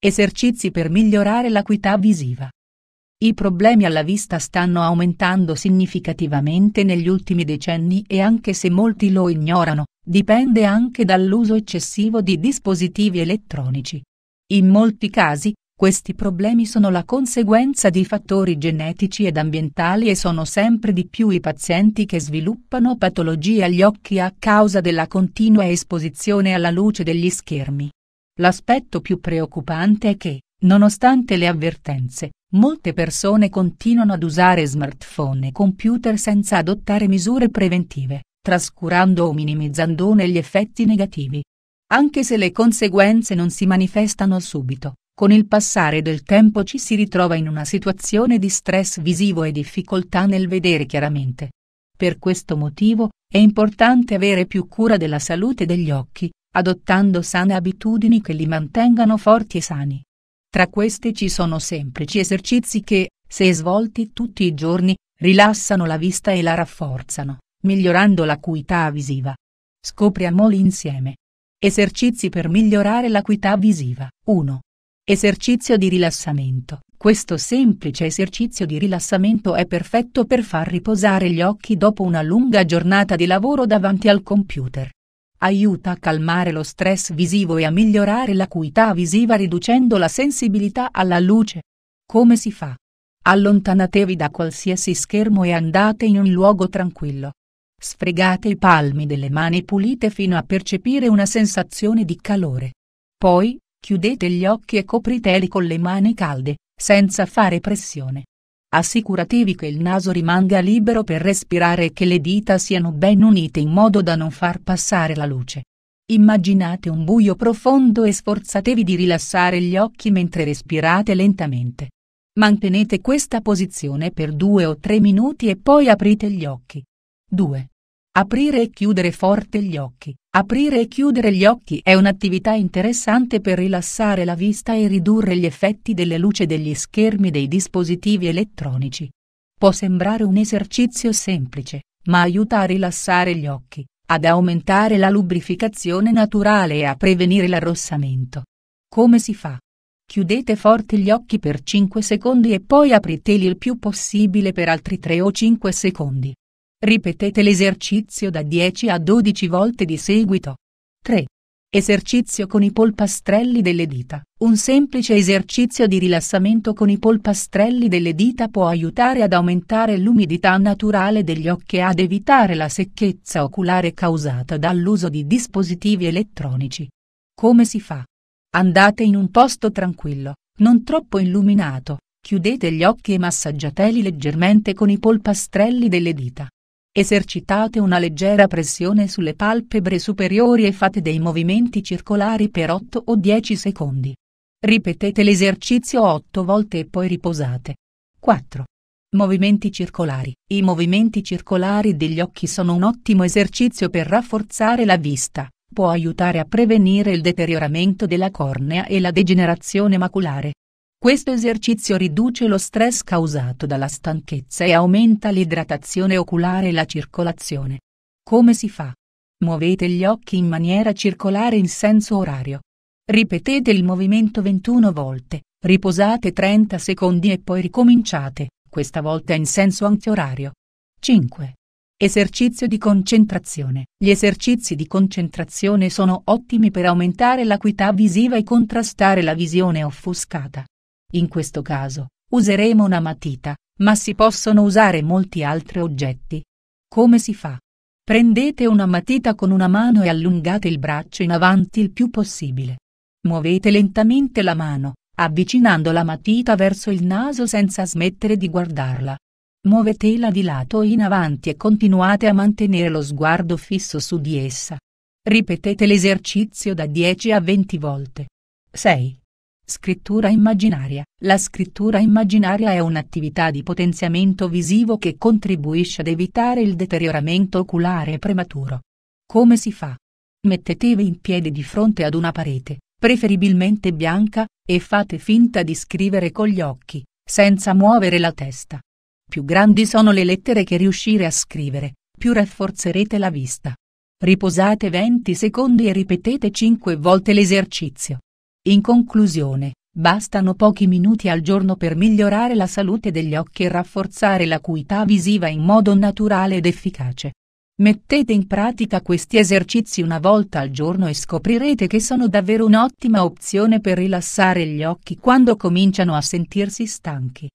Esercizi per migliorare l'acuità visiva. I problemi alla vista stanno aumentando significativamente negli ultimi decenni e anche se molti lo ignorano, dipende anche dall'uso eccessivo di dispositivi elettronici. In molti casi, questi problemi sono la conseguenza di fattori genetici ed ambientali e sono sempre di più i pazienti che sviluppano patologie agli occhi a causa della continua esposizione alla luce degli schermi. L'aspetto più preoccupante è che, nonostante le avvertenze, molte persone continuano ad usare smartphone e computer senza adottare misure preventive, trascurando o minimizzandone gli effetti negativi. Anche se le conseguenze non si manifestano subito, con il passare del tempo ci si ritrova in una situazione di stress visivo e difficoltà nel vedere chiaramente. Per questo motivo, è importante avere più cura della salute degli occhi, adottando sane abitudini che li mantengano forti e sani. Tra queste ci sono semplici esercizi che, se svolti tutti i giorni, rilassano la vista e la rafforzano, migliorando l'acuità visiva. Scopriamoli insieme. Esercizi per migliorare l'acuità visiva. 1. Esercizio di rilassamento. Questo semplice esercizio di rilassamento è perfetto per far riposare gli occhi dopo una lunga giornata di lavoro davanti al computer. Aiuta a calmare lo stress visivo e a migliorare l'acuità visiva riducendo la sensibilità alla luce. Come si fa? Allontanatevi da qualsiasi schermo e andate in un luogo tranquillo. Sfregate i palmi delle mani pulite fino a percepire una sensazione di calore. Poi, chiudete gli occhi e copriteli con le mani calde, senza fare pressione. Assicuratevi che il naso rimanga libero per respirare e che le dita siano ben unite in modo da non far passare la luce. Immaginate un buio profondo e sforzatevi di rilassare gli occhi mentre respirate lentamente. Mantenete questa posizione per due o tre minuti e poi aprite gli occhi. 2. Aprire e chiudere forte gli occhi. Aprire e chiudere gli occhi è un'attività interessante per rilassare la vista e ridurre gli effetti della luce degli schermi dei dispositivi elettronici. Può sembrare un esercizio semplice, ma aiuta a rilassare gli occhi, ad aumentare la lubrificazione naturale e a prevenire l'arrossamento. Come si fa? Chiudete forte gli occhi per 5 secondi e poi apriteli il più possibile per altri 3 o 5 secondi. Ripetete l'esercizio da 10 a 12 volte di seguito. 3. Esercizio con i polpastrelli delle dita. Un semplice esercizio di rilassamento con i polpastrelli delle dita può aiutare ad aumentare l'umidità naturale degli occhi e ad evitare la secchezza oculare causata dall'uso di dispositivi elettronici. Come si fa? Andate in un posto tranquillo, non troppo illuminato, chiudete gli occhi e massaggiateli leggermente con i polpastrelli delle dita. Esercitate una leggera pressione sulle palpebre superiori e fate dei movimenti circolari per 8 o 10 secondi. Ripetete l'esercizio 8 volte e poi riposate. 4. Movimenti circolari. I movimenti circolari degli occhi sono un ottimo esercizio per rafforzare la vista, può aiutare a prevenire il deterioramento della cornea e la degenerazione maculare. Questo esercizio riduce lo stress causato dalla stanchezza e aumenta l'idratazione oculare e la circolazione. Come si fa? Muovete gli occhi in maniera circolare in senso orario. Ripetete il movimento 21 volte, riposate 30 secondi e poi ricominciate, questa volta in senso antiorario. 5. Esercizio di concentrazione. Gli esercizi di concentrazione sono ottimi per aumentare l'acuità visiva e contrastare la visione offuscata. In questo caso, useremo una matita, ma si possono usare molti altri oggetti. Come si fa? Prendete una matita con una mano e allungate il braccio in avanti il più possibile. Muovete lentamente la mano, avvicinando la matita verso il naso senza smettere di guardarla. Muovetela di lato in avanti e continuate a mantenere lo sguardo fisso su di essa. Ripetete l'esercizio da 10 a 20 volte. 6. Scrittura immaginaria La scrittura immaginaria è un'attività di potenziamento visivo che contribuisce ad evitare il deterioramento oculare prematuro. Come si fa? Mettetevi in piedi di fronte ad una parete, preferibilmente bianca, e fate finta di scrivere con gli occhi, senza muovere la testa. Più grandi sono le lettere che riuscire a scrivere, più rafforzerete la vista. Riposate 20 secondi e ripetete 5 volte l'esercizio. In conclusione, bastano pochi minuti al giorno per migliorare la salute degli occhi e rafforzare l'acuità visiva in modo naturale ed efficace. Mettete in pratica questi esercizi una volta al giorno e scoprirete che sono davvero un'ottima opzione per rilassare gli occhi quando cominciano a sentirsi stanchi.